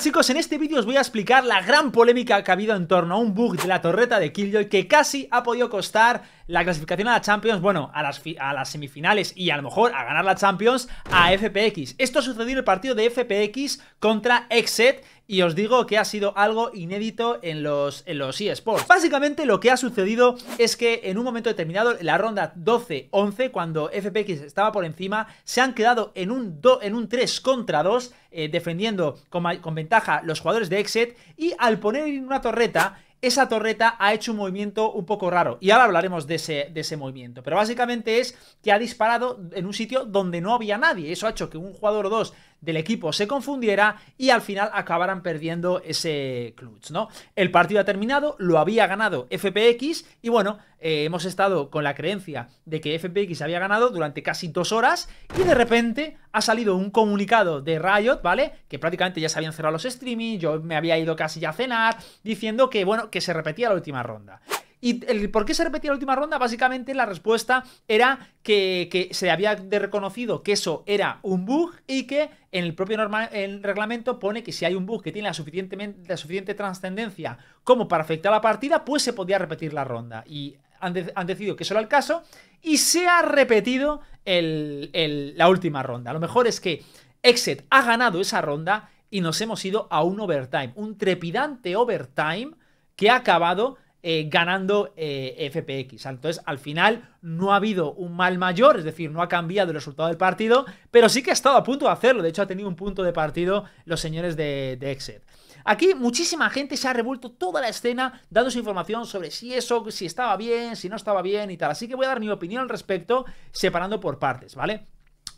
chicos, en este vídeo os voy a explicar la gran polémica que ha habido en torno a un bug de la torreta de Killjoy que casi ha podido costar la clasificación a la Champions, bueno, a las, a las semifinales y a lo mejor a ganar la Champions a FPX. Esto sucedido en el partido de FPX contra Exet y os digo que ha sido algo inédito en los, en los eSports. Básicamente lo que ha sucedido es que en un momento determinado, en la ronda 12-11, cuando FPX estaba por encima, se han quedado en un, en un 3 contra 2, eh, defendiendo con, con ventaja los jugadores de Exet, y al poner en una torreta, esa torreta ha hecho un movimiento un poco raro. Y ahora hablaremos de ese, de ese movimiento. Pero básicamente es que ha disparado en un sitio donde no había nadie. Eso ha hecho que un jugador o dos del equipo se confundiera y al final acabaran perdiendo ese clutch, ¿no? El partido ha terminado, lo había ganado FPX y bueno, eh, hemos estado con la creencia de que FPX había ganado durante casi dos horas y de repente ha salido un comunicado de Riot, ¿vale? Que prácticamente ya se habían cerrado los streamings yo me había ido casi ya a cenar, diciendo que, bueno, que se repetía la última ronda. Y por qué se repetía la última ronda, básicamente la respuesta era que, se había reconocido que eso era un bug y que en el propio el reglamento pone que si hay un bug que tiene la, suficientemente, la suficiente trascendencia como para afectar la partida, pues se podía repetir la ronda. Y han, decidido que eso era el caso y se ha repetido la última ronda. Lo mejor es que Exet ha ganado esa ronda y nos hemos ido a un overtime, un trepidante overtime que ha acabado eh, ganando eh, FPX. Entonces, al final no ha habido un mal mayor, es decir, no ha cambiado el resultado del partido, pero sí que ha estado a punto de hacerlo. De hecho, ha tenido un punto de partido los señores de, de Aquí muchísima gente se ha revuelto toda la escena dando su información sobre si eso, si estaba bien, si no estaba bien y tal. Así que voy a dar mi opinión al respecto separando por partes, ¿vale?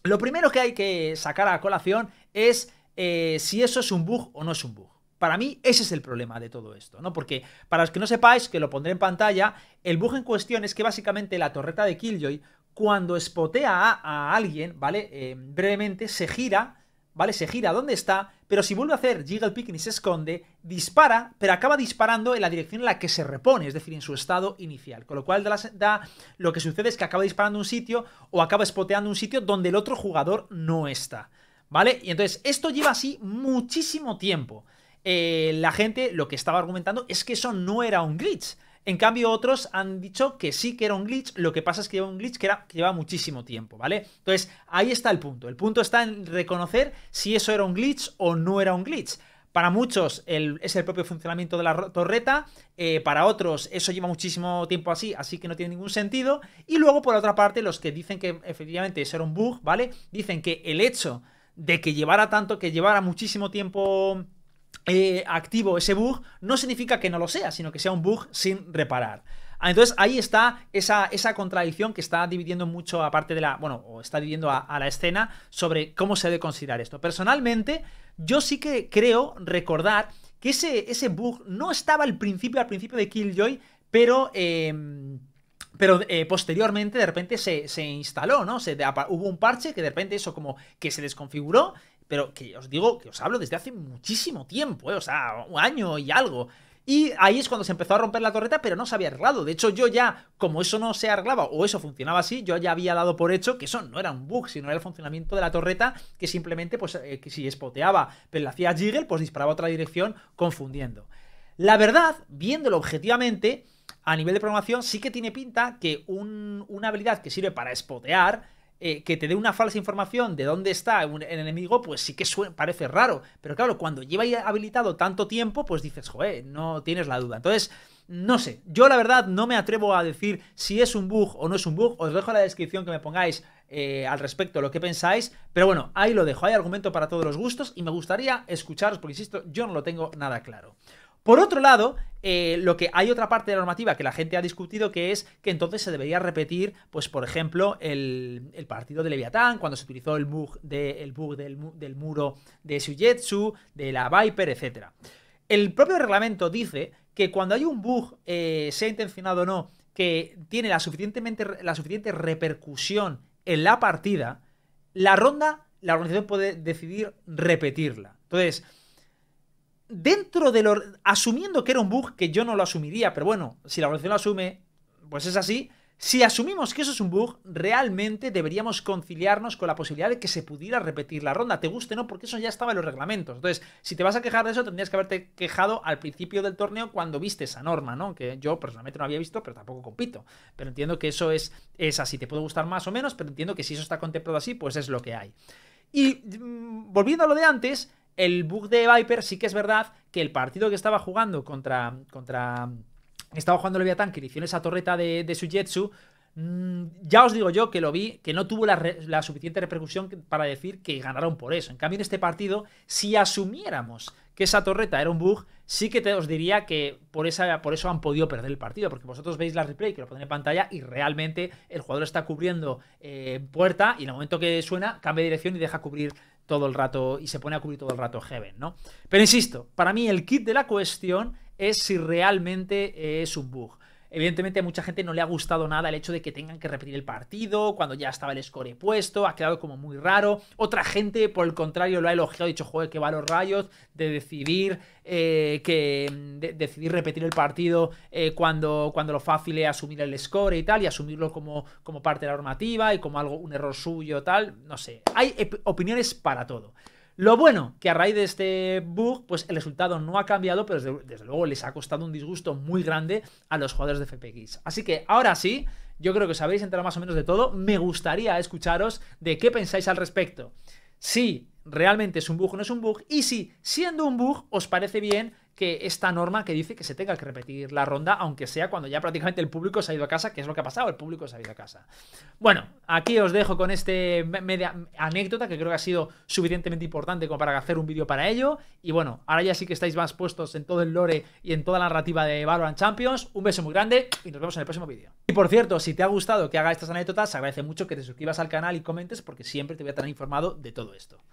Lo primero que hay que sacar a colación es eh, si eso es un bug o no es un bug. Para mí ese es el problema de todo esto, ¿no? Porque para los que no sepáis, que lo pondré en pantalla, el bug en cuestión es que básicamente la torreta de Killjoy, cuando espotea a, alguien, ¿vale? Eh, brevemente se gira, ¿vale? Se gira donde está, pero si vuelve a hacer Jiggle Pick ni se esconde, dispara, pero acaba disparando en la dirección en la que se repone, es decir, en su estado inicial. Con lo cual da, lo que sucede es que acaba disparando un sitio o acaba espoteando un sitio donde el otro jugador no está. ¿Vale? Y entonces esto lleva así muchísimo tiempo. Eh, la gente lo que estaba argumentando es que eso no era un glitch. En cambio, otros han dicho que sí que era un glitch, lo que pasa es que lleva un glitch que, era, lleva muchísimo tiempo, ¿vale? Entonces, ahí está el punto. El punto está en reconocer si eso era un glitch o no era un glitch. Para muchos es el propio funcionamiento de la torreta, eh, para otros eso lleva muchísimo tiempo así, así que no tiene ningún sentido. Y luego, por otra parte, los que dicen que efectivamente eso era un bug, ¿vale? Dicen que el hecho de que llevara tanto, que llevara muchísimo tiempo eh, activo ese bug, no significa que no lo sea, sino que sea un bug sin reparar. Ah, entonces ahí está esa, esa, contradicción que está dividiendo mucho aparte de la, bueno, o está dividiendo a, la escena sobre cómo se debe considerar esto. Personalmente, yo sí que creo recordar que ese, ese bug no estaba al principio, al principio de Killjoy, pero... Em, pero eh, posteriormente de repente se, instaló, ¿no? Se, hubo un parche que de repente eso como que se desconfiguró pero que os digo, que os hablo desde hace muchísimo tiempo, ¿eh? o sea, un año y algo. Y ahí es cuando se empezó a romper la torreta, pero no se había arreglado. De hecho, yo ya, como eso no se arreglaba o eso funcionaba así, yo ya había dado por hecho que eso no era un bug, sino era el funcionamiento de la torreta que simplemente, pues, eh, si espoteaba, pero la hacía jiggle, pues disparaba a otra dirección confundiendo. La verdad, viéndolo objetivamente, a nivel de programación sí que tiene pinta que una habilidad que sirve para espotear eh, que te dé una falsa información de dónde está un, el enemigo, pues sí que parece raro. Pero claro, cuando lleva habilitado tanto tiempo, pues dices, joder, no tienes la duda. Entonces, no sé, yo la verdad no me atrevo a decir si es un bug o no es un bug. Os dejo en la descripción que me pongáis eh, al respecto lo que pensáis. Pero bueno, ahí lo dejo. Hay argumento para todos los gustos y me gustaría escucharos porque, insisto, yo no lo tengo nada claro. Por otro lado, eh, lo que hay otra parte de la normativa que la gente ha discutido que es que entonces se debería repetir, pues por ejemplo, el, partido de Leviatán, cuando se utilizó el bug, de, bug del, muro de Sujetsu, de la Viper, etc. El propio reglamento dice que cuando hay un bug, eh, sea intencionado o no, que tiene la, suficientemente, la suficiente repercusión en la partida, la ronda, la organización puede decidir repetirla. Entonces, dentro de lo... Asumiendo que era un bug, que yo no lo asumiría, pero bueno, si la organización lo asume, pues es así. Si asumimos que eso es un bug, realmente deberíamos conciliarnos con la posibilidad de que se pudiera repetir la ronda, te guste o no, porque eso ya estaba en los reglamentos. Entonces, si te vas a quejar de eso, tendrías que haberte quejado al principio del torneo cuando viste esa norma, ¿no? Que yo personalmente no había visto, pero tampoco compito. Pero entiendo que eso es, es así. Te puede gustar más o menos, pero entiendo que si eso está contemplado así, pues es lo que hay. Y mm, volviendo a lo de antes, el bug de Viper sí que es verdad que el partido que estaba jugando contra. contra estaba jugando Leviatán, que le hicieron esa torreta de, de Sujetsu. Mm, ya os digo yo que lo vi, que no tuvo la, suficiente repercusión para decir que ganaron por eso. En cambio, en este partido, si asumiéramos que esa torreta era un bug, sí que te, os diría que por, esa, por eso han podido perder el partido, porque vosotros veis la replay que lo ponen en pantalla y realmente el jugador está cubriendo eh, puerta y en el momento que suena cambia de dirección y deja cubrir todo el rato y se pone a cubrir todo el rato Heaven, ¿no? Pero insisto, para mí el kit de la cuestión es si realmente es un bug. Evidentemente a mucha gente no le ha gustado nada el hecho de que tengan que repetir el partido, cuando ya estaba el score puesto, ha quedado como muy raro. Otra gente, por el contrario, lo ha elogiado, ha dicho, joder, que va los rayos, de decidir eh, que decidir repetir el partido eh, cuando, cuando lo fácil es asumir el score y tal, y asumirlo como, como parte de la normativa y como algo, un error suyo, tal. No sé. Hay opiniones para todo. Lo bueno, que a raíz de este bug, pues el resultado no ha cambiado, pero desde, luego les ha costado un disgusto muy grande a los jugadores de FPX. Así que ahora sí, yo creo que os habéis enterado más o menos de todo. Me gustaría escucharos de qué pensáis al respecto. Si realmente es un bug o no es un bug, y si siendo un bug os parece bien que esta norma que dice que se tenga que repetir la ronda, aunque sea cuando ya prácticamente el público se ha ido a casa, que es lo que ha pasado, el público se ha ido a casa. Bueno, aquí os dejo con este media anécdota que creo que ha sido suficientemente importante como para hacer un vídeo para ello. Y bueno, ahora ya sí que estáis más puestos en todo el lore y en toda la narrativa de Valorant Champions. Un beso muy grande y nos vemos en el próximo vídeo. Y por cierto, si te ha gustado que haga estas anécdotas, agradece mucho que te suscribas al canal y comentes porque siempre te voy a tener informado de todo esto.